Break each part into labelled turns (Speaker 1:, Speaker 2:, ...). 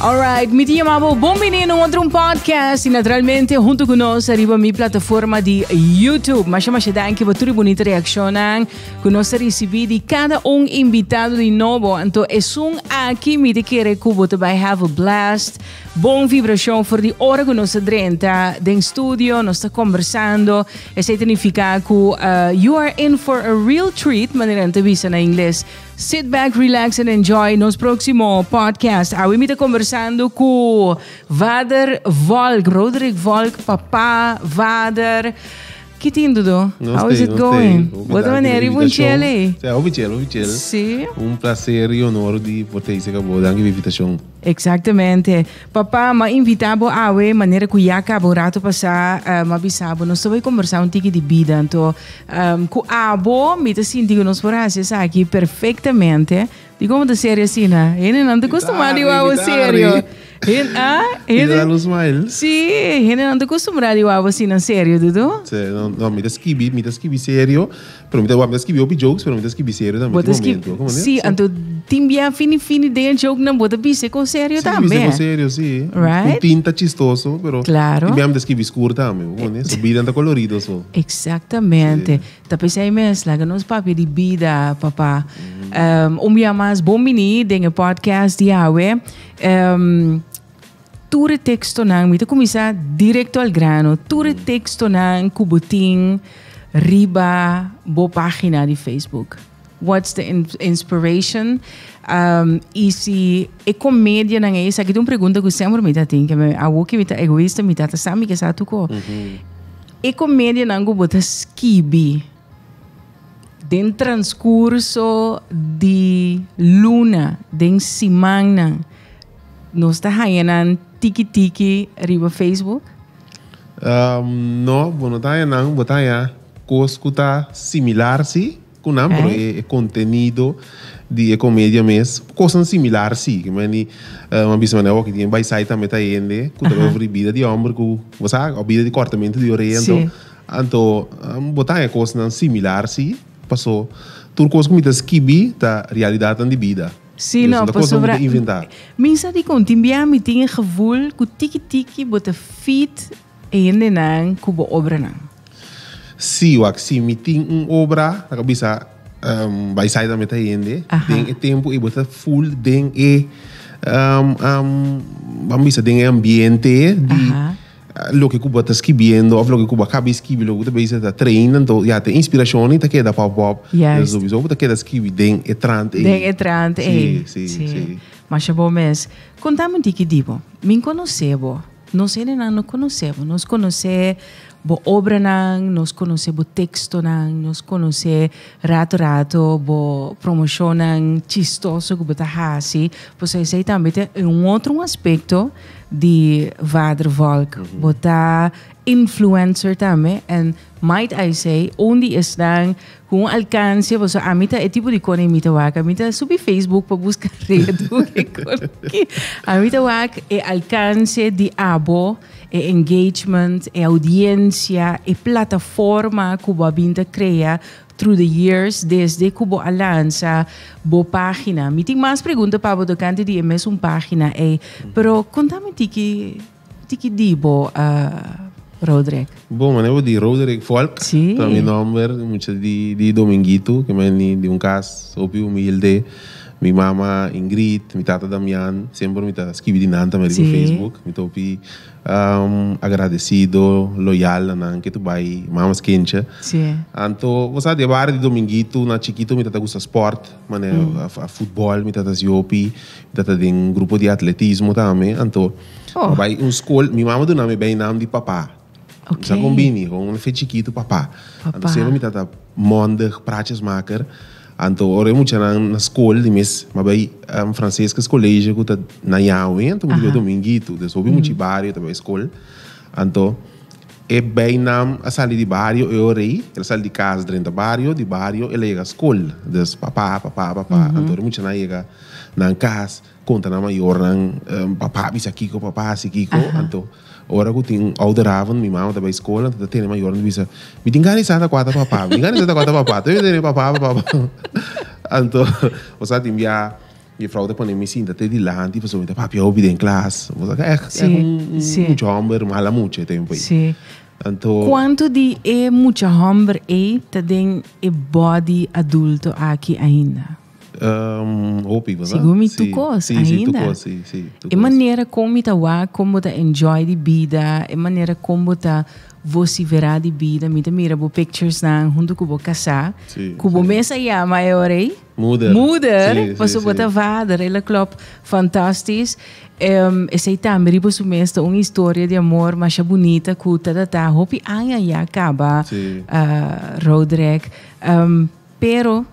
Speaker 1: Alright, mi otro chiamavo un podcast e naturalmente junto con noi arriva mi plataforma de YouTube. Ma siamo anche per tutte bonita reazione con noi recebi di cada un invitado de nuovo. Anto è un aquí mi ti chiede cubo te by have a blast. Buon vibration per di ora con noi drenta den studio, nos está conversando e significa che uh, you are in for a real treat, ma in inglés Sit back, relax and enjoy nos próximo podcast. we Wimita conversando com Vader Volk, Roderick Volk, papá, Vader. Che Dudu, não how is it going? Boa maneira, buongiorno.
Speaker 2: Cioè, oficial, oficial. Sì. Un piacere e onore di potersi cabo dangi invitação.
Speaker 1: Exactamente. Papà, ma invitavo a we maneira que já caborato passar, uh, eh, ma bisabo, non sto conversare un tiki di vita, con um, cu abo, mi te sinti che non sporasi, sai, perfettamente, di come da serie assim, né? E non ti costumado a serio. Ah, Hidalgo Smile. Sí, gente no está
Speaker 2: acostumbrado
Speaker 1: a algo así en serio, Dudu.
Speaker 2: Sí, Não, não me escribí, me escribí serio, pero me da escribí opi jokes, pero me escribí sério também. Bota escribí, sí,
Speaker 1: anto timbia fini fini de joke não bota bise com sério também. com
Speaker 2: sério, sim. Right? Com tinta chistoso, pero claro. timbia eh, me escribí escuro também, Como né? Subida anda colorido só.
Speaker 1: Exactamente. Tá pensando mesmo, lá que nos papi de vida, papá. Um, um dia mais bom mini, podcast de Yahweh. Um, Ture texto nan, mita começar direto ao grano. Ture texto nan, cubutim, riba, boa página de Facebook. What's the inspiration? Um, e se é comédia na isso? Aqui tem uma pergunta que sempre me tem, que é algo que me tá egoísta, me tá sabe que sabe tudo. É mm-hmm. comédia na que bota skibi dentro transcurso de luna, de semana nós nos tahayenan tiki tiki riba Facebook?
Speaker 2: Um, no, bueno tahayenan, botaya tá similar sí, con ambro é? Eh. contenido de comédia mesmo coisas similar sim, que mani uma vez mani eu que tinha vai sair também tá indo, que tava sobre vida de ombro, que você a vida de cortamento de orelha, então, então, botar é coisas similar sim, passou, tudo coisas que me tá skibi, tá realidade de vida sim não para sobrar vra- inventar.
Speaker 1: Minsa di conti imbiam mi tinha revul ku tiki tiki bota fit e nenan ku bo obra sim
Speaker 2: Sì, wak sì mi tin un obra na kabisa um bai sai da meta yende. Tá tem tempo e bota full den e vamos dizer bambisa ambiente di lo que Cuba está escrevendo, o lo que Cuba acaba de escrever, lo que também está treinando, então, já tem inspiração, e queda pop pop, yes. Eh, e sobre queda escrever, den etrante. Den etrante, sim, sim, sim.
Speaker 1: Mas é bom mesmo. Contame um que digo, tipo, me conhecebo, não sei nem não conhecebo, nós conhecemos bo obra nan, nós conhecemos texto nós conhecemos rato rato, bo promoção chistoso que bota hasi, você aí também tem um outro aspecto de Vadro Volk, uhum. botar influencer también. And might I say, onde está o alcance, você, a mita é tipo de cone mita wak, a mita subi Facebook para buscar rede, a mita wak é alcance de abo, é engagement, é eh, audiência, é eh, plataforma que a binta cria through the years desde Cubo Aliança, boa página. Me tem mais pergunta para o Docante de uma página, é, pero contame tiki, tiki dibo, uh, ah, Roderick.
Speaker 2: Boh, ma ne avevo di Roderick Folk. Sì. Tam i number, di, di Dominguito, che meni di un cas o più milde. Mi mamma Ingrid, mi tata Damian, sempre mi tata scrivi di Nanta, mi sì. Facebook, mi topi um, agradecido, loyal, anche tu vai, mamma skince. Sì. Anto, cosa di bar di Dominguito, una chiquito mi tata gusta sport, ma ne mm. a, a football, mi tata siopi, mi tata di un gruppo di atletismo, tame, anto, oh. vai un school, mi mamma donami ben nam di papà.
Speaker 3: Okay. Să combini
Speaker 2: cu un fecichit papá. Papá. Se mi tata monde praces maker. Anto ore mu cena na school de mes, ma bai am francês que colégio cu ta na yawe, anto mu dominguito, de sobi mu chibario mm. também school. Anto e bem nam a sali de barrio e orei, ele sali de casa dentro da barrio, de barrio ele chega school, des papá, papá, papá, uhum. Mm-hmm. anto mu cena chega na casa, conta na maior nan um, papá, bisa kiko, papá, si kiko, uhum. anto ora ko ting ouderaven mi mama tabai scuola, tata tene mayor ni bisa mi mi sana kwata papa mi tingani sana kwata papa tabi tene papa papa anto osa tim ya mi fraude pone mi sinta te di lanti paso mi ta papi obi den class osa ka eh sì, eh, un, sì. un jomber ma la muce tempo sì Anto... Quanto
Speaker 1: di e mucha hombre e ta den e body adulto aki ainda?
Speaker 2: Um, Opi, Sigumi sí, tukos, sí, ainda. Sí, tukos, sí, sí, É maneira
Speaker 1: como tá lá, como tá enjoy de vida, é maneira como tá você verá de vida, me mira, vou pictures na junto com vou casar, com vou mesa e a maior aí.
Speaker 2: Muda. Muda, você bota
Speaker 1: vader, ela club fantástico. Um, esse também tá, ribo sumesta tá, uma história de amor, mais bonita, com tatatá, hopi tá, anya ya acaba, uh, Roderick. Um, pero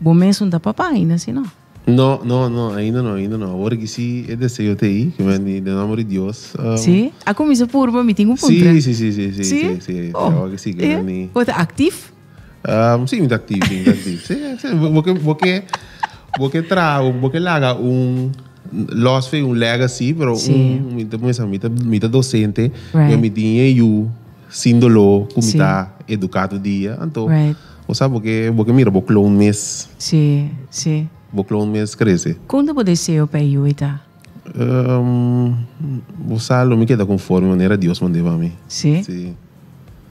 Speaker 1: me não tá papá ainda, sim, não?
Speaker 2: No, no, no, ainda não, ainda não. Agora que sim, é desse eu tenho, que vem de amor de Deus. Sim?
Speaker 1: A comissão por uma tem um ponto. Sim,
Speaker 2: sim, sim, sim, sim, sim, sim. Agora que sim, que vem. ¿Eh? Você ativo? sim, muito ativo, muito ativo. Sim, sim. Porque, porque, porque trago, porque larga um... Lost foi um legacy, mas sim. um, muita, muita, muita docente, right. eu me tinha eu, sem dolor, como está educado dia, então... Right. O sea, porque, porque mira, vos un mes.
Speaker 1: Sí, sí.
Speaker 2: Vos un mes crece.
Speaker 1: ¿Cuánto puede ser para Yuita? Um,
Speaker 2: o sea, lo me queda conforme, manera Dios mandaba a mí. Sí. Sí.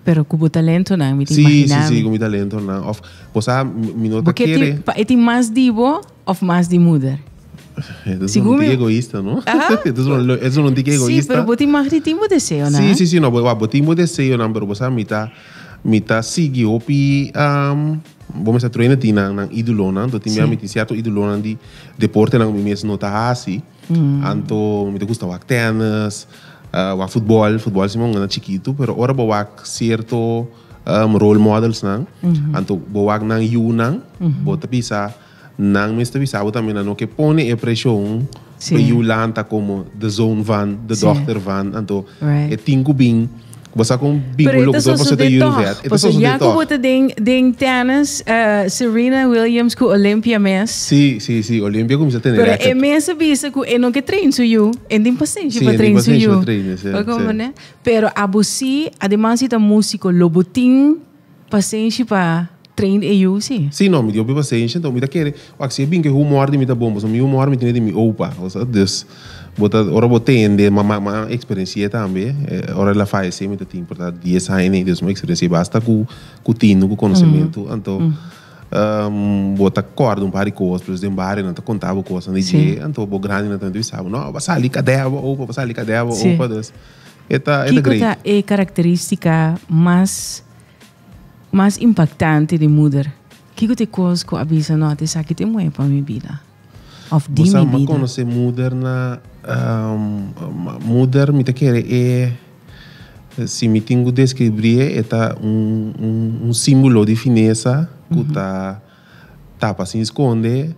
Speaker 1: Pero con mi talento, ¿no? Me sí, imaginaba. sí, sí, con
Speaker 2: mi talento, ¿no? Of, o sea, mi nota porque quiere...
Speaker 1: ¿Es más divo o más de mujer?
Speaker 2: Entonces sí, un egoísta, ¿no? Entonces es un tique egoísta. Sí, pero
Speaker 1: vos de tiempo deseo, ¿no? Sí, sí,
Speaker 2: sí, no, vos pues, pues, deseo, ¿no? Pero vos a mitad... mita sigi opi um, bome sa troene ti nang nang idulona to ti miami ti siato idulona di deporte nang mimes no ta hasi mm. anto mi te gusta wak tenis uh, wak futbol futbol simon na chiquito pero ora bo wak cierto um, role models nang mm-hmm. anto bo wak nang yuna mm-hmm. bo tapisa nang mis tapisa bo tamen no ke pone e presyon Sim. Pe Yulanta como the zone van, the Sim. doctor van, anto right. e tingubing Você kung bingo look doon sa tayo com Ito sa sundin to. Pagka
Speaker 1: ding, ding tanas uh, Serena Williams ku Olympia mes.
Speaker 2: Si, si, si. Olympia kung sa tayo Pero e
Speaker 1: mes bisa ku enong ke train eu you. Ending pasensya pa train su you. Pagka mo na. Pero abusi, además ita músico loboting pasensya pa trained e you Sim,
Speaker 2: não no, mi paciência, pasensya. Então, mi ta kere. Wak si e bingo humor di mi ta bombos. Mi humor mi tinha di mi opa. O sa, Bota, ora botei eh, hmm. hmm. em de mama ma experiência também. Ora ela faz assim muito tempo, tá 10 anos, Deus uma experiência basta com com tino, com conhecimento. Uhum. Então, uhum. um, bota corda um par de coisas, por exemplo, bare não tá contava coisas no dia. Então, bo grande anto tanto sabe. Não, passa ali cadeva, ou passa ali cadeva, ou para das. Eta eta great. Kiko
Speaker 1: eh, é característica mais mais impactante de mulher. Kiko te coisa que avisa, no te sabe que tem mulher para minha vida.
Speaker 2: Moçambique quando se muda na um, mudar me quer é eh, se me tenho descrever é tá um, um, um símbolo de fineza que tá tapa se esconde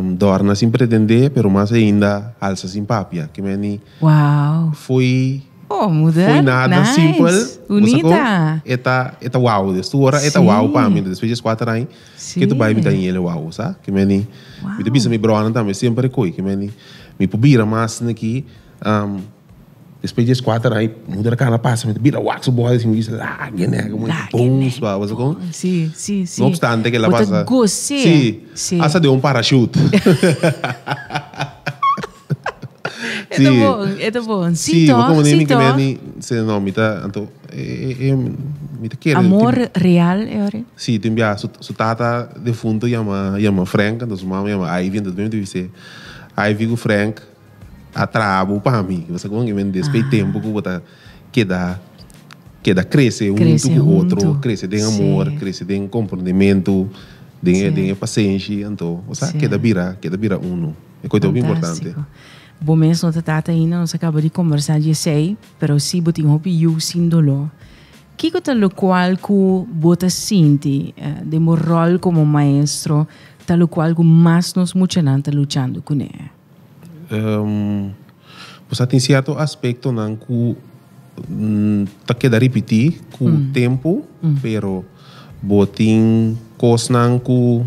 Speaker 2: um, dorna sem pretender, pero mais ainda alça sem papia. Que meni
Speaker 1: wow.
Speaker 2: foi
Speaker 1: Oh, mudar. Foi nada nice. simples. Bonita.
Speaker 2: Eta, eta wow. Tu ora eta sí. wow para mim. Depois de quatro anos, sí. que tu vai me dar ele wow, sabe? Que meni. Wow. Me debisa me broana também, sempre coi. Que meni. Me pubira mais aqui. Um, depois de quatro anos, muda a cara, passa, me debira wax, o boy, assim, me diz, ah, que nega, muito bom, sabe? Sim,
Speaker 1: sim, sim. Não obstante que ela passa. Gostei. Sim. Sim. Essa
Speaker 2: deu um parachute.
Speaker 1: É sí. po, ito po. Sito, sí, wag mo nini kineni
Speaker 2: se no mita anto eh, eh, mita quiere. Amor tim,
Speaker 1: real e ore.
Speaker 2: Sí, tem bia su, su tata defunto llama llama Frank, anto su mama llama Ivy, anto bem dice. Ivy go Frank atrabo para mim. Você com que despei ah. tempo que botar que dá que um com o outro, cresce tem amor, cresce crescer tem compreendimento, tem tem paciência, então, você sí. bira, dá bira uno. É coisa bem importante.
Speaker 1: Op het dat het tata in ons de conversar de sei, pero si botin hopi you sin dolor. Kiko tal lo cual ku bota sinti de mo rol como maestro, tal lo cual ku mas nos muchenante luchando con ele.
Speaker 2: Um, pues atin cierto aspecto nan ku que mm, da repetir ku mm. tempo, mm. pero botin cosnan ku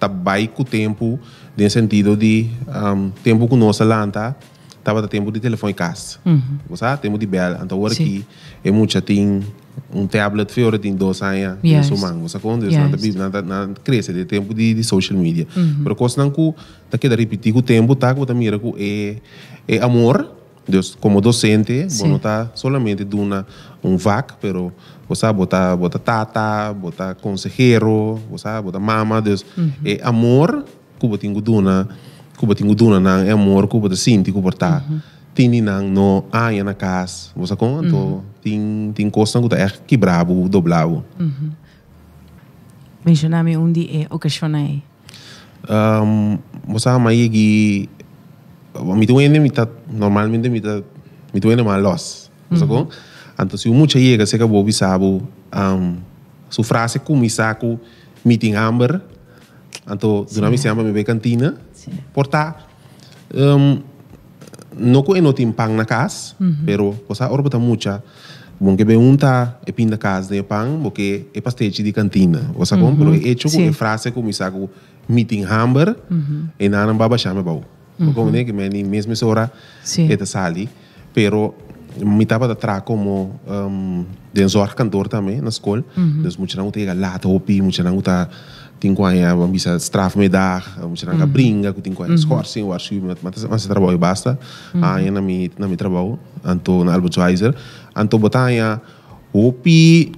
Speaker 2: tabai ku tempo, no sentido de um, tempo que nós lanta estava tempo de telefone em casa. Uhum. Você tempo de bela. Então agora aqui é muito tem um tablet fora tem dois anos yes. no mango. Você quando yes. nada nada nada cresce de tempo de, de social media. por causa coisa não que tá queda repetir o tempo tá que tá mira que é é amor. Deus como docente, sí. não tá somente de uma um vac, pero você botar botar tata, botar consejero, você botar mama, Deus uhum. Eh, é amor kuba tingu duna kuba tem duna nang é amor kuba de sinti kuba tá uhum. tini nang no aia na casa você com uhum. to mhm. tin tin costa kuta é que brabo doblavo
Speaker 1: uhum. mencioname undi e ocasionai
Speaker 2: um você ama yegi mi tuene mi tá normalmente mi tá mi tuene malos você com mhm. então se mucha llega se acabou bisabo um, su frase começar com meeting amber Anto, dunami siamba mi be cantina. Porta, um, no ko eno tim pang na kas, mm -hmm. pero cosa orbita mucha. Bom que pergunta é pinda casa de pão, porque é pastejo de cantina. Você uhum. compra, é choco, a frase como isso, meeting hamburger, uhum. e não é baba chama bau. Como mhm. né, que meni mesmo essa hora, é da sali, pero me tava da tra como um, denzor cantor também na mhm. escola, uhum. então muito não tem galato, opi, muito não tá tinguanya bisa straf medah misalnya mm. bringa ku tinguanya mm. scoring war sih mata masih trabalho basta aí uhum. ah então, na mi trabalho anto na Albert anto botanya opi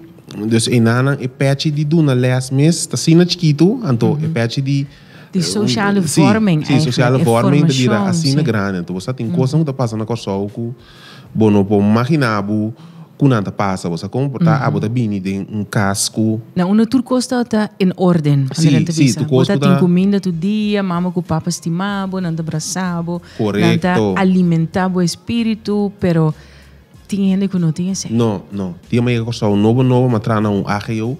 Speaker 2: dus inana e é patch de duna last mes ta tá sina chiquito anto então, é uhum. de, e patch di
Speaker 1: de eh, sociale vorming sim, sim é, sociale vorming dira asina grande
Speaker 2: anto você tem uhum. coisa que tá passando na corsoco bono po maquinabu kunanta passa você compra uhum. Mhm. a bota bini tem um casco
Speaker 1: na uma tur costa tá em ordem sim sim tu costa tá encomenda tu dia mama com papa estimabo nanta abraçabo correto alimentabo espírito pero tinha ainda que não tinha certo não
Speaker 2: não tinha mais costa um novo novo matrana um agio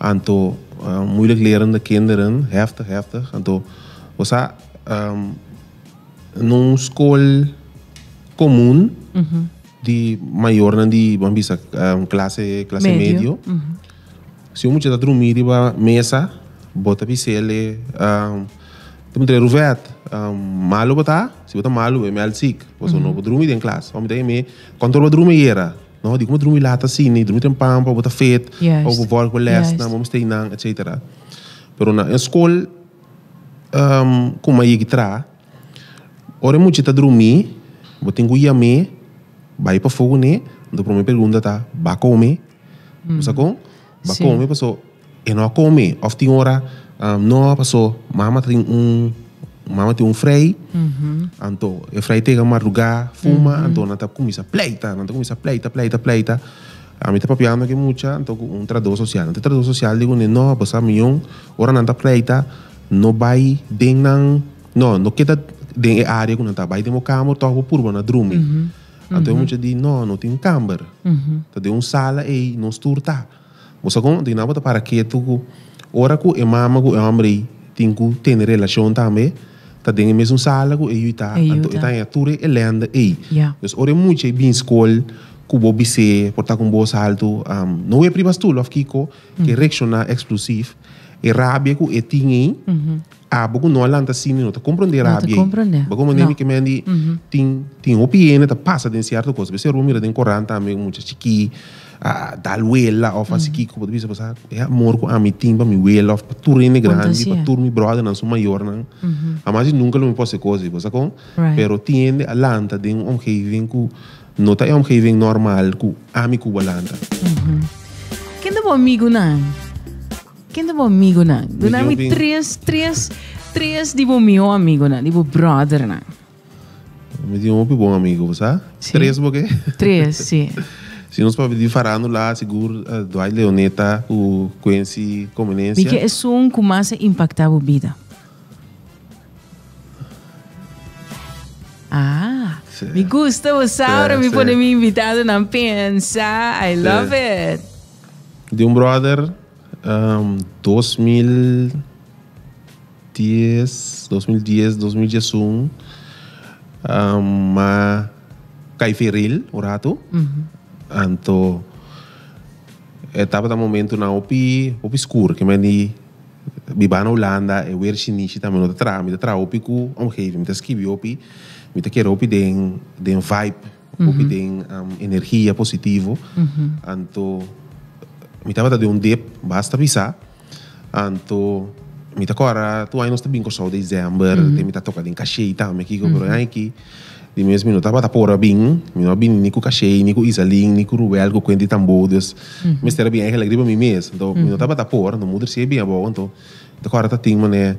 Speaker 2: anto uh, äh, moeilijk lerende kinderen heftig heftig anto você um, ähm, num school comum mhm. uhum di mayor nan di bambisa eh, um, clase clase medio, medio. Mm -hmm. si umu cita drumiri ba mesa bota pisele um, ehm, tem tre ruvet um, ehm, malu bota si bota malu mm-hmm. me al sik
Speaker 1: poso mm -hmm. no drumi
Speaker 2: den class om dei me control drumi era no di como drumi lata sini drumi tem pampa bota fet yes. ou vol com les yes. na vamos ter nan etc pero na escola um, como aí que tra ora mu cita drumi botingu yame vai para fogo né então para mim pergunta tá vai comer hum. sacou vai comer passou e não come of tem hora um, não passou mamã tem um mamã tem um frei uhum. então o freio tem uma ruga fuma uhum. então não tá começa pleita não tá começa pleita pleita pleita a mim está papiando que mucha, entonces un tratado social. Este tratado social digo, né no, pues a millón, ahora nanta pleita, não vai den não não no queda den área que nanta, vai demo camor, todo por na drume. Até um dia di, no, não tem câmara. Uhum. de sala e não Mas Você com, de nada para que tu, ora com a mama com a homem, tem que ter relação também. Tá de mesmo sala com e tá, tá em ture e lenda e. Yeah. Então, ora muito bem escolha com o porta com boa salto, um, não é privado tu, love kiko, que reacciona explosivo, e rábia que tinha, uhum ah, bugu no lanta sini no, ta compreender a bem. Compreender. me mani tem, tem o tin né, tá passa de certo cosa, be seru mira den corranta me mucha chiqui a daluela of as ki mm. ko bisa pasa é amor com a mi timba mi well of turine grande pa turmi brother na sou maior não mm-hmm. a mais nunca não me posso coisa pasa com pero tiende a lanta de um omgeving ku nota é um omgeving normal ku ami ku balanta uhum.
Speaker 1: Mm-hmm. quem é o amigo não quem é meu amigo, não? Do nome três, três, três, de meu amigo, né? de Tipo, brother, não? Né?
Speaker 2: Me deu um bom amigo, sabe? Sim. Três, porque?
Speaker 1: Três, sim.
Speaker 2: Se nós para pedir farano lá, seguro, uh, do Leoneta, o Quincy, Cominência. Porque é,
Speaker 1: é um que mais impacta a vida. Ah, sí. me gusta o Sauro, me põe me mi invitado na pensa. I love it.
Speaker 2: De um brother um, 2010, 2010, 2011, uma caiferil, o rato. Uhum. anto estava eh, no momento na OPI, OPI escuro, que me di Biba na Holanda, eu era chinês também, não tra, me tra OPI com omgeving, me skibi OPI, me quer OPI den, den vibe, uhum. OPI den um, energia positivo, Uhum. Então, mi tava de um dip, basta pisar. Anto, mm-hmm. mi cora, tu ai nos tabin coso de dezembro, mm -hmm. mi ta toca de cachei tá, me kiko mm -hmm. por aí que de mesmo minuto tava tapora bem, mi não bem nico cachei, nico isalim, nico ruel, com quente tambodos. Mm -hmm. Mas era bem eh, aquela gripe mi mês, então mm -hmm. mi mm-hmm. não pora tapora, não mudar se eh, bem a bom, então cora ta tinha mané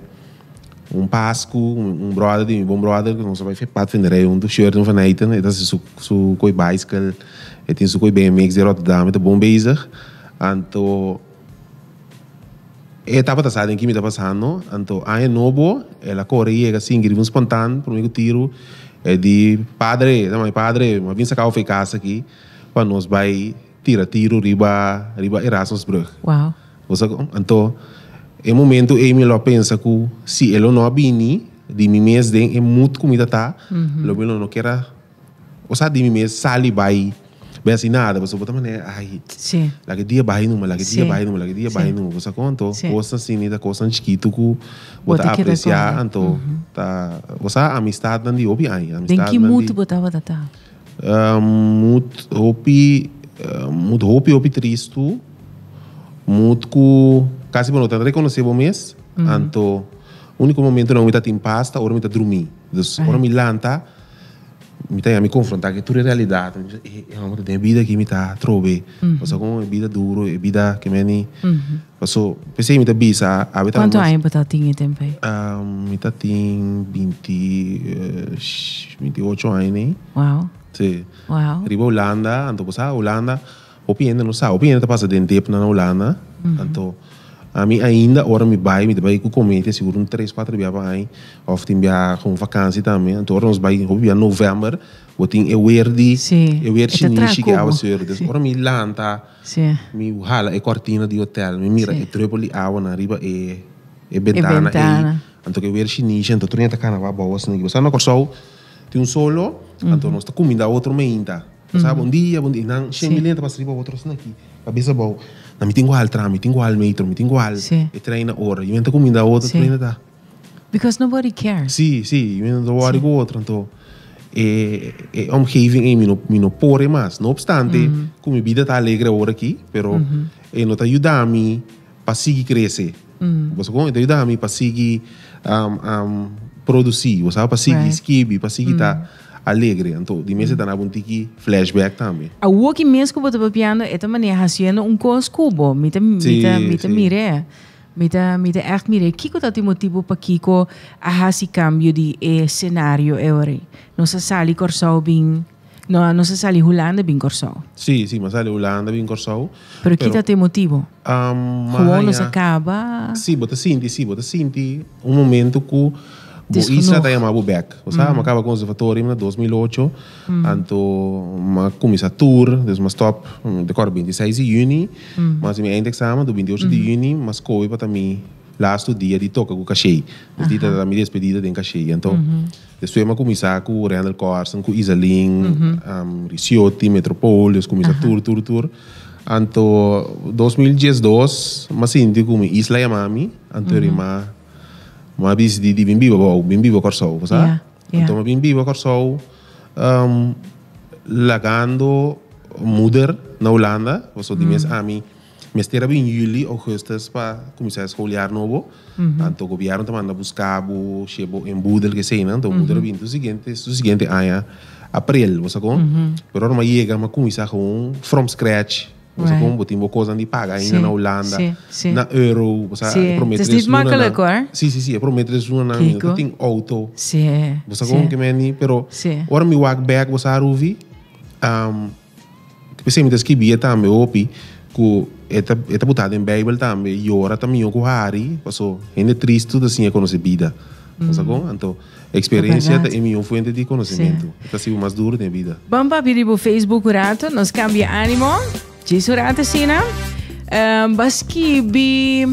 Speaker 2: um pasco, um, um brother, um bom brother, que não vai fazer parte, vendrei um do shirt, um vanaiten, e tá su, su coi bicycle, e tem su coi BMX de Rotterdam, e tá bom bezig. Anto, tapa passado em que me está passando, então, a é novo, ela corria assim, griva um espontâneo, por um tiro, é de padre, mãe padre, uma vinha sacar o casa aqui, para nós vai tira tiro riba, riba Erasmus Brug. anto é então, em momento, eu me pensa que se ele não abini, de mim mesmo, é muito comida tá, logo -huh. ele não quer, ou seja, de mim mesmo, sali vai, nada você vota também ai, sí. la que dia bahi numa, la que dia sí. bahi numa, la que dia sí. bahi numa, você conta, sí. coisa assim, da coisa chiquito que você apreciar, então, tá, você amistade não de opi ai, ah, amistade. Tem que muito
Speaker 1: botava da tá.
Speaker 2: Muito opi, muito opi opi tristo, muito que quase não tanto reconhecer bom mês, então, único momento não me tá em pasta, ora me tá dormir, então, ora me lanta, mi Mittag mi confronta eh, eh, che tu in realidà e amor de vida que mi tá trobe. Mm. Mm-hmm. Passou com vida duro e vida que mi Mm. Mm-hmm. Passou, pensei mi bisa, habita Quanto mas,
Speaker 1: tempo ehm, tá tinha eh, tempo?
Speaker 2: Um, mi tá tinha 20 uh, 28 anos. Wow. Sim. Wow. Riba Holanda, então passar Holanda, opinião não sabe, opinião tá passa dentro tempo na Holanda. Mm -hmm. Então a mim ainda ora me vai me vai com comente seguro um 3 4 dia vai of tem dia com vacância também então ora nos vai hobby em novembro eu tenho eu ir de eu ir chinês que é ao ser ora me lanta me hala é cortina de hotel me mira é e treboli água na riba é é ventana é é e então eu ir chinês então tu nem tá cana vai boa assim você não corso tem um solo uhum. então nós tá comida outro meinta sabe bom uhum. dia bom dia não chega me lenta para riba outro assim aqui cabeça boa na mitin gwal tram, mitin gwal metro, mitin gwal sí. e treina ora. E menta comida outra sí. treina tá. Because nobody cares. Sim, sim. E menta ora com outra, então e, e omgeving en mino, mino pore mas. No obstante, mm-hmm. mm-hmm. mm -hmm. como vida tá alegre agora aqui, pero mm -hmm. e não te ajuda a mim para seguir crescer. Mm -hmm. Você como te ajuda a mim para seguir um, um, produzir, você para seguir right. esquive, para seguir mm -hmm. tá alegre. Então, de mesa está na um tiki flashback também.
Speaker 1: A o que mesmo que eu estou papiando é também fazendo um cos cubo, mita mita mita mire. Mita mita echt mire. Kiko tá timo motivo para Kiko a hasi cambio de eh, cenário eure. Não se sali corsau bin não no se sale Holanda bin Corsau.
Speaker 2: Sim, sí, me sale Holanda bin Corsau. Pero, pero quítate motivo. Um, Juego no se
Speaker 1: acaba.
Speaker 2: Sí, bota sinti, sí, bota sinti. Um momento que Isata yang mabu back. O sea, mm. acaba con conservatorio en 2008. Mm. Anto, ma tour, entonces ma stop, de cor 26 de juni. mm. ma se me ainda do 28 mm. de junio, ma scovi para mim lá estudia de toca com o cachê. Mas dita da minha despedida de cachê. Então, uhum. depois eu comecei com o Randall Carson, com Isalin, uhum. um, Ricciotti, Metropolis, comecei uhum. tour, tour, tour. Então, 2012, mas senti Isla Yamami, então uhum. ma bis de di bin bibo bau bin bibo corsou cosa yeah, yeah. então bin bibo corsou um, lagando moeder na Holanda was so di mm. mes ami mes tera bin juli augustus pa começar a escolher novo mm -hmm. então governo tá manda buscar bo chebo em budel que sei não então mm bem do seguinte do seguinte aí april você com mm -hmm. pero não ma chega ma começar com from scratch Right. Sa kung buti mo kozan di paga si. na Holanda, na euro, sa si. prometres dus luna na. Hoor? Si, si, si, é prometres luna na. Kiko. Ting auto.
Speaker 1: Si. Sa kung si.
Speaker 2: kemeni, pero si. ora mi walk back sa ruvi. Um, Pensei muitas que bia me opi, ku eta eta butado em Bible também, e ora também eu ku hari, passo, ainda triste assim a conhecer vida. Mm. Sacou? Então, anto experiência é minha fonte de conhecimento. Está sendo mais duro na vida.
Speaker 1: Bom, para o Facebook, rato, nos cambia ânimo. Gisura sina. Um, eh, baski bi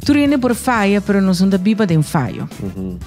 Speaker 1: tu turine por faia, pero uhum. não são da biba de um faio. Um,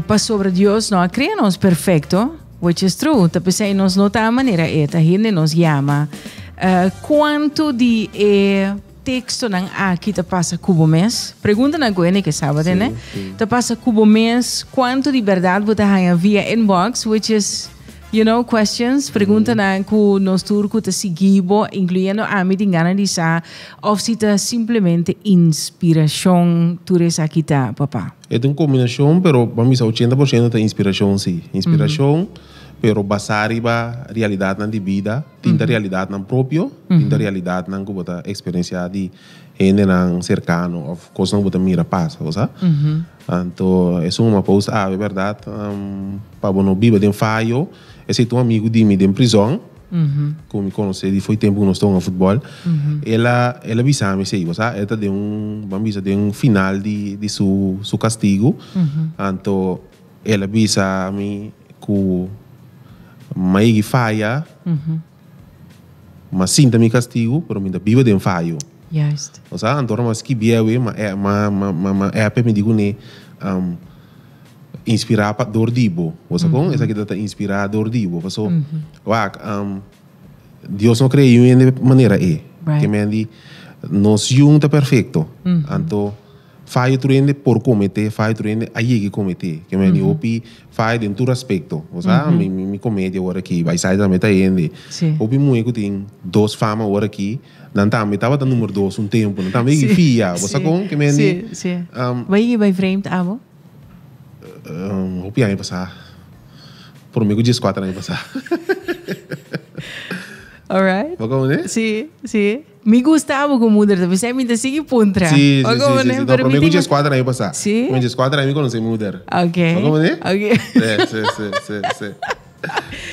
Speaker 1: para sobre Deus, não cria nos perfeito, which is true. Tá pensando nos nota a maneira é, tá ele nos llama Uh, eh, quanto de eh, texto nang aqui tá passa cubo mês? Pergunta na Gwen que é sábado, sim, né? Sim. Tá passa cubo mês, quanto de verdade você tá via inbox, which is you know, questions, pergunta mm-hmm. na ku nos turku te sigibo, incluyendo a mi ting analizar of si te simplemente inspiración turesa kita, papa.
Speaker 2: É uma combinação, pero para mim 80% da inspiração si, Inspiração, uh -huh. pero basar iba realidade na vida, tinta uh mm-hmm. -huh. realidade na propio, tinta uh mm-hmm. -huh. realidade na que experiência de ainda não cercano, of course não vou mira passa, cosa. Mm-hmm. Eh, uhum. Então, é uma pausa, ah, é verdade, um, para não biba de um falho, esse amigo de mim de prisão, uhum. Mm-hmm. como me conhece, foi tempo que nós mm-hmm. estamos no futebol, ela, ela avisa me sei, cosa, ela tem um, de um final de, de seu, seu castigo, uhum. então, ela avisa me que mãe que falha, uhum. mas sinta-me castigo, por mim da de um falho. Juist. Ons het aan dorm ski biewe, maar er- a maar maar maar er é apenas digo né, um inspirar para dor dibo. Você com mhm. essa que tá inspirar dor dibo. Você vá mhm. um Deus er não criou em maneira e. Right. Que me andi nos junta perfeito. Mm -hmm. Então fai truyende por comete, fai truyende a yegi comete, que me dio pi fallo en tu aspecto, o sea, mi, mi, mi comedia ahora aquí, vai sair da tá indo. Sim. Opi muito tem dois fama agora aqui, não tá, me tava número dois um tempo, não tá me fia, você com que me Sim,
Speaker 1: sim. Vai ir vai framed amo.
Speaker 2: Um, opi aí passar. Por mim, 14 anos passar. Alright. Wat komen
Speaker 1: Sí, sí. Me como com Mudra, você me disse sigue puntra. Sí, sí, como sí, sí, sí. No, pero me escuché
Speaker 2: escuadra ahí pasa. Sí. Me escuché escuadra ahí con ese Mudra.
Speaker 1: Ok. ¿Cómo komen we Ok. Sí, sí,
Speaker 2: sí, sí, sí.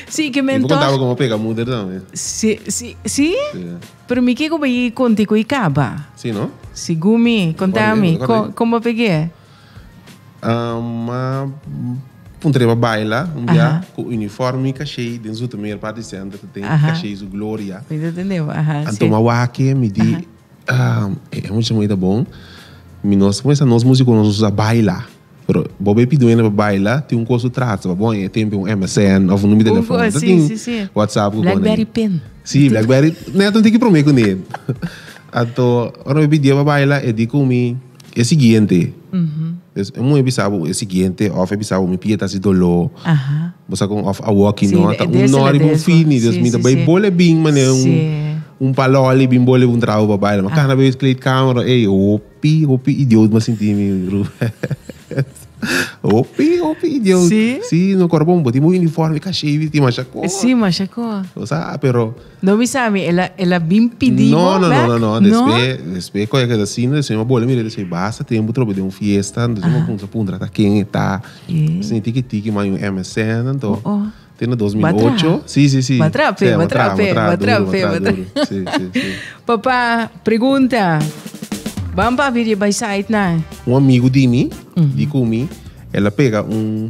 Speaker 1: Sí, que me contaba
Speaker 2: como pega Mudra también.
Speaker 1: Sí, sí, sí. Pero me que como contigo y caba. Sí, ¿no? Sí, gummy, contame, cómo pegué?
Speaker 2: Ah, Puntreba baila, um dia com uniforme cachê, dentro do meio parte de centro tem cachê o Glória.
Speaker 1: Entendeu? Então, uma
Speaker 2: wake me di, é muito muito bom. Me nós começa nós músicos nós usa baila. Pero bobe pido ainda para baila, tem um curso trato, para bom, tem um MSN, ou um número de telefone, sim, sim, WhatsApp, BlackBerry Pen. Sim, BlackBerry, né, não tem que prometer com ele. Então, quando eu pedi para baila, eu digo comigo es siguiente. Uh -huh. Es muy bizarro, es siguiente, off es bizarro, mi pie está así dolor. Ajá. Vos con off a walking, sí, no, está un no arriba un fini, Dios mío, bem bole bem, mané, un um palo ali, bem bole um trago para baile. Mas ah. cada vez que ele câmera, ei, opi, opi, idiota, mas senti me, Opi, opi, Dios. Sí. Sí, no corbón, botí muy uniforme, caché, y machacoa. Eh, sí,
Speaker 1: machacoa.
Speaker 2: O sa, pero...
Speaker 1: No, mi Sammy, ela, ela bem pediu. Não, não, não, não, não. Despe,
Speaker 2: despe, coisa que assim, eu disse, boa, mira, disse, basta, tem um trobo de um fiesta, não sei, punta, punta, tá quem tá. Sim, tique, tique, mas um MSN, então. Oh, oh. Tem no 2008. Sim, sim, sim. Matrape, matrape, matrape, matrape.
Speaker 1: Papá, pergunta. Bamba vira by side, né?
Speaker 2: Um amigo de mim, uhum. de ela pega um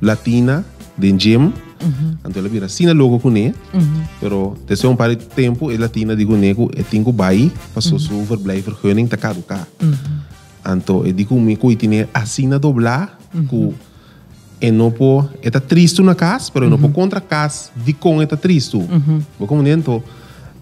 Speaker 2: latina de gym. Uhum. Então ela vira sina logo com ele. Uhum. Pero desse um par de tempo, ela latina de conego e eh, tingo bai, passou uhum. sua verbleiver gunning ta caduca. Uhum. Então eu digo me que tinha assina doblar uhum. com e eh, não po está triste na casa, pero uhum. não po contra casa de com está triste. Uhum. como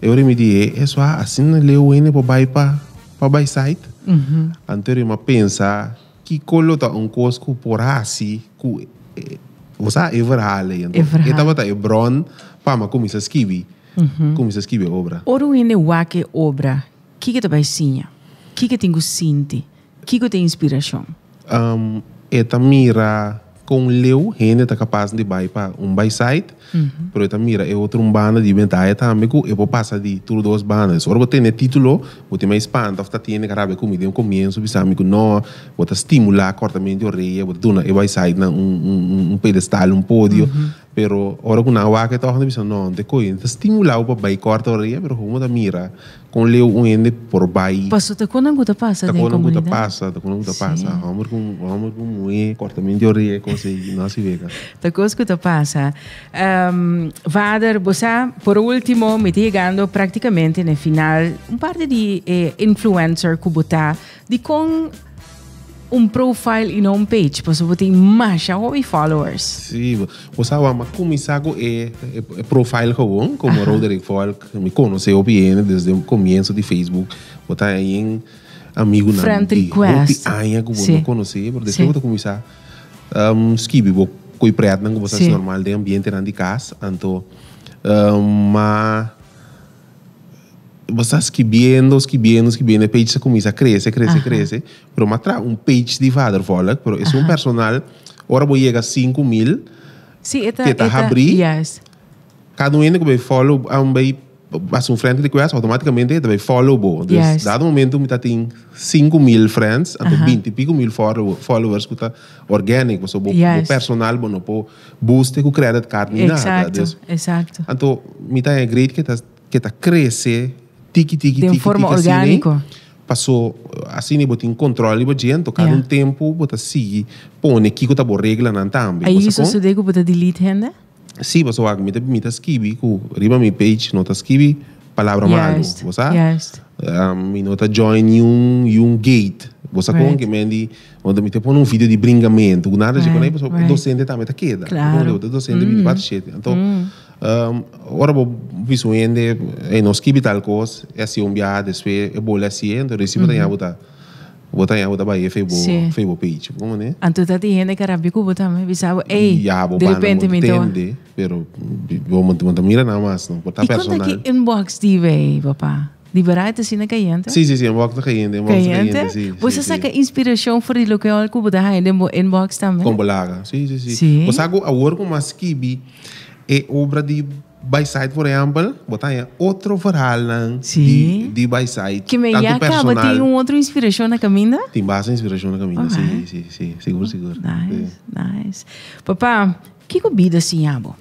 Speaker 2: eu me disse, é só assim leu ele para bai pa pabaisait. Mm-hmm. Anteri eh, ma pensa mm-hmm. que kolota un kos ku porasi ku é, osa everhale. a bata ebron pama kumisa skibi.
Speaker 1: Mm-hmm. Kumisa skibi obra. Oru ene wake obra. O que tabaisinha? O que tingu sinti? O que te inspiração?
Speaker 2: Um, a mira con leu gente está capaz de ir para um by side uhum. pero esta mira é outro um banda de ventaja também que eu vou passar de tudo duas bandas agora vou ter título vou ter mais espanta está tendo grave comida um começo bisa amigo não vou estar estimular cortamente de orelha vou dar uma by side na um, um, um pedestal um pódio uhum. Mm-hmm pero ahora con agua que trabajan de no de coin está estimulado para bay corta orilla pero como da mira con leo un ende por bay
Speaker 1: paso te conan guta pasa te conan guta
Speaker 2: pasa te conan guta pasa vamos con vamos con muy cortamente orilla con se no se vega
Speaker 1: te cos guta pasa um, vader bosa por último me llegando praticamente en final un par de eh, influencer cubota di con um profile e não um page, para tipo, você ter mais hobby followers. Sim,
Speaker 2: você sabe, mas como sabe, é, profile comum, como Aham. Roderick Falk, me conheceu bem desde o começo de Facebook, você aí em amigo na Friend request. Aia, que você não conhece, mas depois você começar, um, esquive, coi preto, não você normal de ambiente na de casa, então, um, mas que que vendo, você escrevendo, escrevendo, escrevendo, a page começa a crescer, crescer, uh -huh. crescer. Pero mas um page de waterfall, ¿eh? pero é uh -huh. um personal, agora vou chegar a 5 mil.
Speaker 1: Sim, é que está abrir.
Speaker 2: Yes. Cada um que vai follow, um vai faz um friend request, automaticamente vai follow bo. Então, yes. dado momento, eu tenho 5 mil friends, uh -huh. 20 e pico mil followers, que está orgânico, so, bo, yes. bo personal, bo, não bo boost com credit card, nada. Exato, exato. Então, eu tenho é grid que está que tá crescer tiki tiki Tem um forma orgânico. Assim, passou eh, assim botar em controle botar gente tocar yeah. um tempo botar seguir põe que tá boa regra não também aí isso se
Speaker 1: digo botar delete hende
Speaker 2: sim mas o agora me tá me tá escrevi com riba me page nota tá escrevi palavra malu você ehm, me nota join um um gate você right. com que mandi quando me te põe um vídeo de bringamento nada de quando aí o docente também tá queda claro o docente me bate então Um, orabo visuende e nos kibi tal cos e si un bia despe e bola mhm. si endo recibo tanya buta buta ya buta ba e febo febo page como né
Speaker 1: anto ta ti gente carabico buta me bisabo ei ya bo de depende me entende
Speaker 2: pero bo monte monte mira nada más no por ta persona e conta que
Speaker 1: inbox di vei papá Liberais te sina cayente? Sim, sim,
Speaker 2: sim, inbox te cayente, inbox cayente. cayente sim, Você
Speaker 1: sim, inspiração para o que eu cubo da cayente inbox também? Com
Speaker 2: bolaga, sim, sim, sim. Você saca a work com mais kibi é obra de Bayside, por exemplo, botar outro varal né? de, de Bayside. Que me ia acaba, tem um
Speaker 1: outro inspiração na caminha?
Speaker 2: Tem bastante inspiração na caminha, sim, sim, sim, seguro, oh, seguro. Nice,
Speaker 1: é. nice. Papá, que comida assim, amo?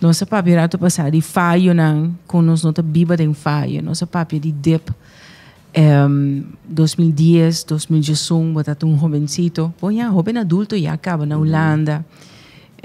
Speaker 1: Nossa papi era tu passar de faio não, né? com nós nota biba tem faio, nossa papi de dip. Um, 2010, 2011, botar um jovencito, põe jovem adulto e acaba na uhum. Holanda.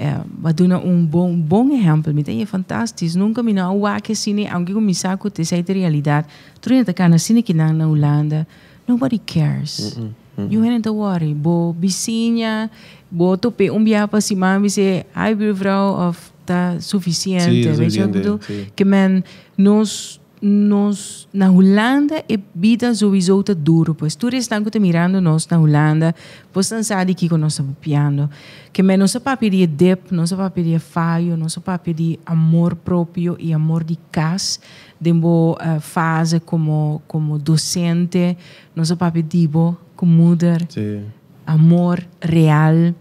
Speaker 1: Eh, é, Madonna un buon, buon esempio, mi è fantastico, nunca me ho anche sine, anche con mi sa che te sei di realtà, tu non ti canna que na non nobody cares. Mm -mm. You hadn't to worry. Bo bisinha, bo tope um biapa si mami se, ai, vrouw, of tá suficiente. suficiente. Weet je wat Que men, nós nós na Holanda é vida sowieso te duro, pois tu estão te mirando nós na Holanda, pois não sabe que nós estamos piando, que me nosso papel de dep, nosso papel de falho, nosso papel de amor próprio e amor de casa, de boa uh, eh, fase como como docente, nosso papel de bo, como mulher, sí. amor real,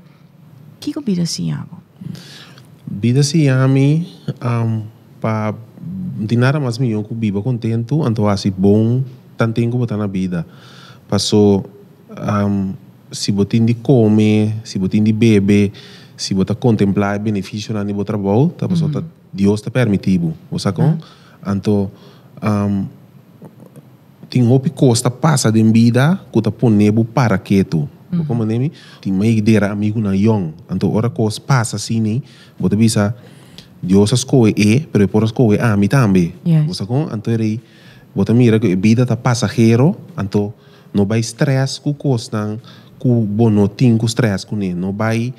Speaker 1: que assim, vida se chama?
Speaker 2: Assim, vida se ama um, para não tem nada mais melhor que viva contente, então assim bom, tanto tem que botar na vida. Passou, um, se botem de comer, se botem de beber, se botar contemplar benefício na nível trabalho, tá passou, uhum. tá, Deus está permitido, você sacou? Uhum. Então, um, tem roupa costa passa de vida, que tá ponendo para quieto. Mm. Como nem tem meio de amigo na yon, então hora costa passa assim, né? Você pensa, Deus escolhe e, pero por escolhe a mí también. Você com, então ele, você mira que a vida tá passageiro, então não vai estresse com costan, com bonotim, com estresse com ele, não vai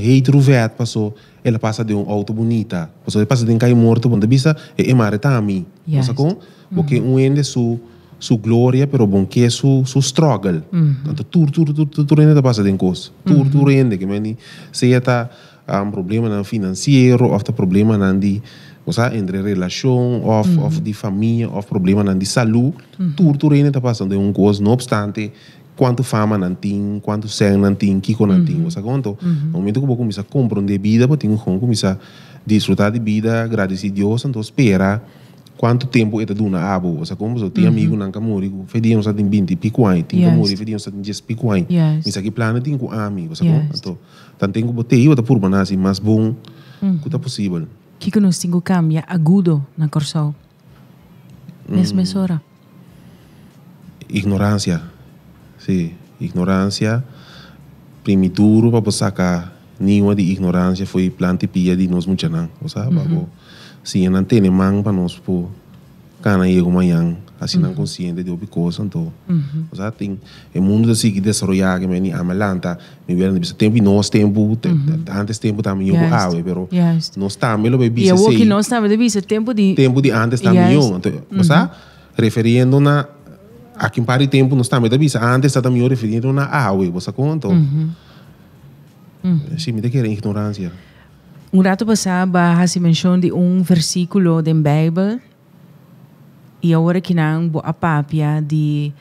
Speaker 2: rei retrovet passou, ele passa de um auto bonita, passou ele passa de um cai morto, bom, da vista e é mare tami. Você com, porque um ende su su glória, pero bom que é su su struggle. Mm-hmm. anto Então tur tur tur tur ende passa de um cos, tur tur mm-hmm. ende que meni se tá há um problema financeiro, ou um problema na entre relação, ou, uhum. ou de família, ou problema na de saúde, uhum. tudo, tudo está passando de um coisa, não obstante, quanto fama não tem, quanto sangue não tem, que não tem, você conta? Uhum. No uhum. momento que eu começar a comprar uma vida, eu tenho que começar a desfrutar de vida, agradecer a Deus, então espera quanto tempo eta duna abo ah, sa como so ti uhum. amigo nan kamori ko fediam sa tin 20 pikuai tin kamori fediam sa tin 10 pikuai yes. misa ki plana tin ko ami sa yes. como to tan tengo botei ta purba nasi mas bom uhum. que tá possível
Speaker 1: que que tem que cambia agudo na corsal nessa mm. mesora
Speaker 2: ignorância sim ignorância primituro para sacar nenhuma de ignorância foi plantipia de nós muchanan o sabe mm uhum. si en tene man para nosotros por cana e uma así así consciente de en todo. o sea tem el mundo se que desarrollar que ni amalanta me vieron de tiempo no es tiempo, antes tiempo también yo hawe pero está me lo bebi Y e no que me
Speaker 1: também bebi se tiempo de tiempo
Speaker 2: de antes también yo o sea refiriendo una a em par de no estaba também bebi antes yo refiriendo una na hawe você cuánto? Sí, me tem que ignorancia.
Speaker 1: Um rato passado, há se de um versículo da Bíblia e agora que não a papia de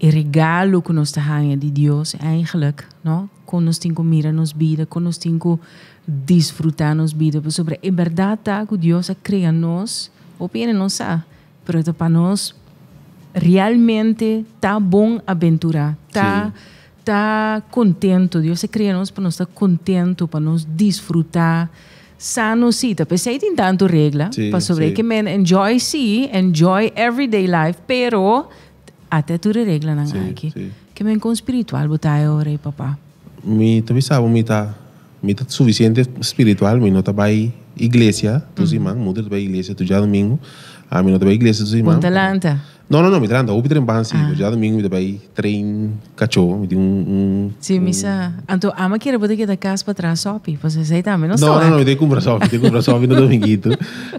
Speaker 1: regalo que nós temos de Deus, eigenlijk, não? Quando nós temos mira nos vida, quando nós temos desfrutar nos vida, sobre a verdade que Deus cria nós, ou bem não sabe, mas para nós realmente tá bom aventurar, tá Sim está contento, Dios se nos para nos estar contento, para nos disfruta Sano, sí hay de tanto regla sí, para sobre sí. que men enjoy, sí enjoy everyday life, pero até tu regla não sí, aqui. Sí. Que men con espiritual, botayo agora aí, papá.
Speaker 2: Mi, talvez sabe, mi tá, mi tá suficiente espiritual, mi no tá vai igreja, tu mm. imãs, mudo tu vai iglesia tu já domingo, a mi no tá vai igreja, tu imãs. Ponta No, no, no, Me tranda, upi tren ban si, ah. ya domingo me dabai tren cacho, me di un, un
Speaker 1: Sí, mi sa, anto ah, ama quiere poder que da casa para atrás sopi, pues ese también no No, no, no, mi de compra sopi, de compra sopi no dominguito.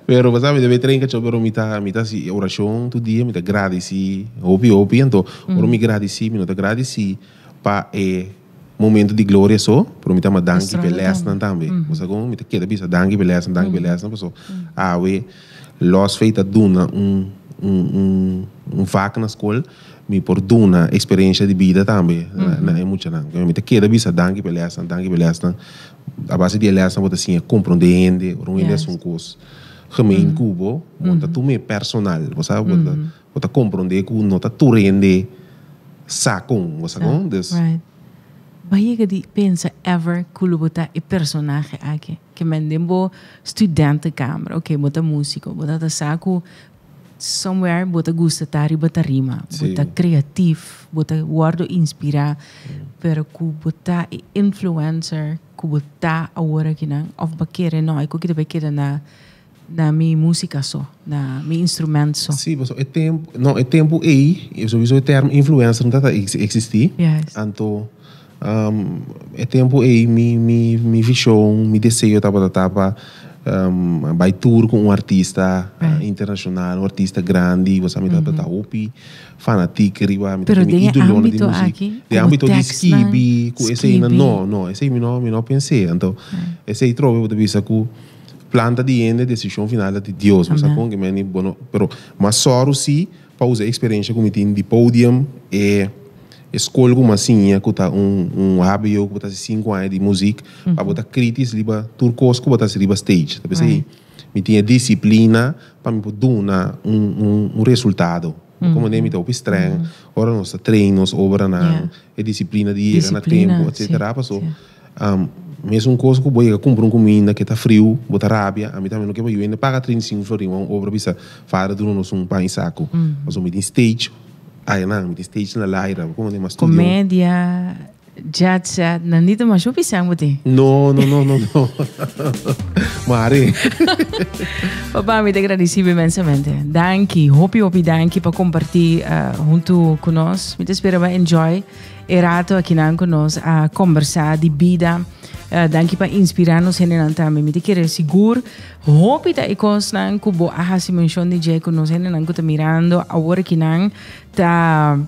Speaker 2: Pero pues me dabai tren cacho, pero me ta, me ta si oración tu dia, me ta gradeci, opi opi, anto, mm. ora mi me mi no ta gradeci pa eh momento de glória só, para mim tá uma dangue beleza também. Mm. Você como me queda bisa dança, beleza, dangue beleza, mm. pessoal. Mm. Ah, we lost feita duna um um, um, um vaca na escola, me por uma experiência de vida também. Uhum. Não é muito não. Eu me queda bisa danke beleza, danke beleza. A base de beleza bota assim, compreende, um yes. um curso. Gemeen uhum. cubo, monta mhm. tu me personal, você sabe, bota, bota um que nota tu rende saco você sabe, des.
Speaker 1: Right. que di pensa ever kulubota e personagem aqui. Que mendem bo estudante câmara, ok, bota músico, bota saco somewhere bota gusta tari bota rima Sim. bota criativ bota wardo inspira mm. pero ku bota influencer ku bota awara kinang of bakere no ai ku kita bakere na na mi música só, na mi instrumento só. Sim, mas é tempo,
Speaker 2: não, é tempo aí, eu só term o termo influencer não existir. Yes. Então, um, é tempo aí, mi mi mi vision, mi desejo tapa tapa um, vai tour com um artista right. Eh, uh, eh. internacional, um artista grande, você me mm-hmm. dá para opi, fanatic, riba, me dá ídolo de música. Aqui, de âmbito de skibi, com esse ainda não, não, esse me não, não pensei. Eh. Então, right. esse aí trovo de vista com planta de ende decisão final de Deus, você com que me bueno, mas só se pausa a experiência com o de podium e escolho uma sininha que tá um, um rábio que tá cinco anos de música uhum. para botar críticas liba turcos que botar liba stage tá pensando uhum. me tinha disciplina para me poder um, um, um resultado uhum. como nem me deu estranho uhum. ora nossa treinos obra na yeah. é disciplina de ir na tempo etc passou um, mesmo coisa que eu comprar um comida que tá frio, botar rabia, a mim também não quer eu ainda paga 35 florins, uma obra precisa fazer do nosso um pão em saco. Uhum. Mas eu me stage, आएन हामी स्टेजलाई आएर आइरहेको
Speaker 1: Commedia, giaccia, nandito ma shupi sangu ti?
Speaker 2: No, no, no, no, no. Mare.
Speaker 1: Papà mi agradeciamo immensamente. Danki, hopi hopi danki per compartire eh, uh, junto con noi. Mi spero che enjoy. Erato a chi non conosce a conversare di vita. Uh, eh, danke para inspirarnos generantame. Me querer seguro. Hopita e consnan kubo aha si mention de jeku nos generan kuta mirando a agora que não tá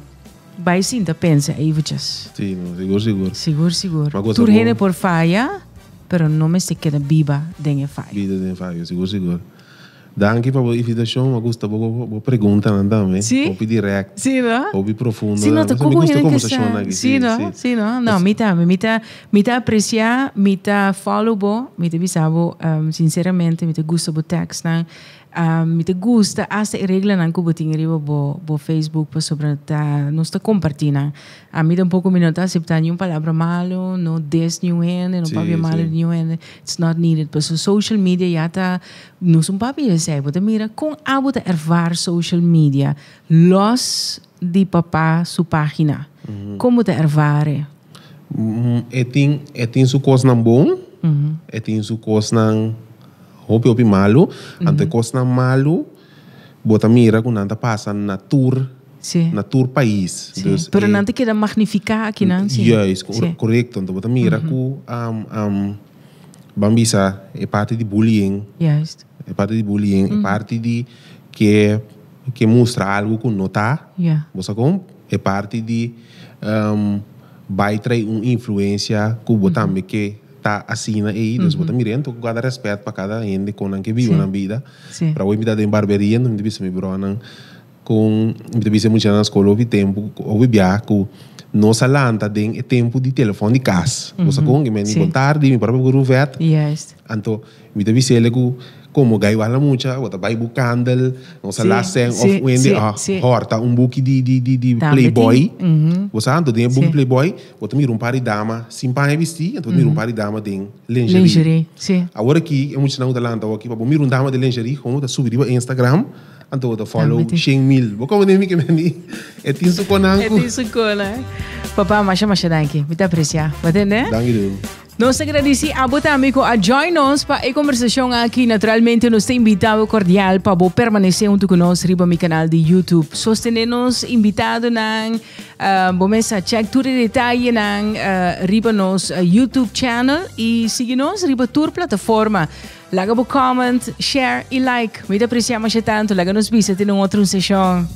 Speaker 1: vai sim tá pensa aí vocês.
Speaker 2: Sim, seguro seguro. Seguro seguro. Turgene
Speaker 1: por falha, pero não me se queda viva
Speaker 2: dengue falha. Vida dengue falha, seguro seguro. da anche per if the show ma gusta bogo bo pregunta andame sì? obi direct sì va obi profondo sì no to kogu hin che sa sì no
Speaker 1: sì no no mita mi mita aprecia mita follow bo mita bisavo um, ehm, sinceramente mita gusto bo text na Um, mi te gusta, hasta i regla nan kubo ting bo, bo Facebook pa sobre ta nos ta compartina. A mi un poco minota aceptar ni un palabra malo, no des ni un hende, no sí, papi malo sí. It's not needed. Pues so social media ya ta nos un papi de sei, te mira con abo ta ervar social media. Los di papá su página. Mm -hmm. Como ta ervare?
Speaker 2: Mm -hmm. Etin etin su cos nan bon. Mm -hmm. Etin su cos nan hopi hopi malu, mm-hmm. ante kos malu, bota mira kun anda pasa na tour, sí. na tour país. Sí. Dus, Pero eh, nante
Speaker 1: queda magnificar aqui, mm, não? Sí. Juist, yes, cor sí. correcto.
Speaker 2: Ante bota mira mm-hmm. ku um, um, bambisa é parte de bullying. Juist. É parte de bullying, mm-hmm. é parte de que que mostra algo que não está. Yeah. Você como? É parte de um, vai trazer uma influência que mm-hmm. que ta asina e des bota mirento ko guarda respeito para cada ende konan que vive na vida para o invitado em barbearia não deve me bronan com deve ser muito na escola tempo ou biaco nossa lanta tem tempo de telefone de casa você com que me tarde me para o grupo vet então me deve ser ele como gai wala mucha, wata bai bu candle, não sei lá sen of wende a ah, horta um buki di di di di playboy. Você mhm. ando tem um playboy, wata mira um par de dama, simpan é vesti, então mira um mm. par de dama tem lingerie. Lingerie, sim. Agora aqui é muito não da landa aqui, para mira um dama de lingerie, como tá subir para tipo Instagram. Anto wata follow 100 mil. Bo como nem me que me É tinsu konanku. É tinsu
Speaker 1: konan. Eh? Papá, macha macha danki. Muito apreciar. Ah, Vai entender? Danki do nós agradecemos a Botâmico amigo a join-nos para a conversação aqui. Naturalmente, nos tem invitado cordial para você permanecer junto conosco riba meu canal de YouTube. Sostenemos invitado na uh, ah, check tudo detalhe na uh, ah, riba nos uh, YouTube channel e siga-nos riba tour plataforma. Laga o comment, share e like. Muito apreciamos tanto. Laga nos bis até um outro sessão.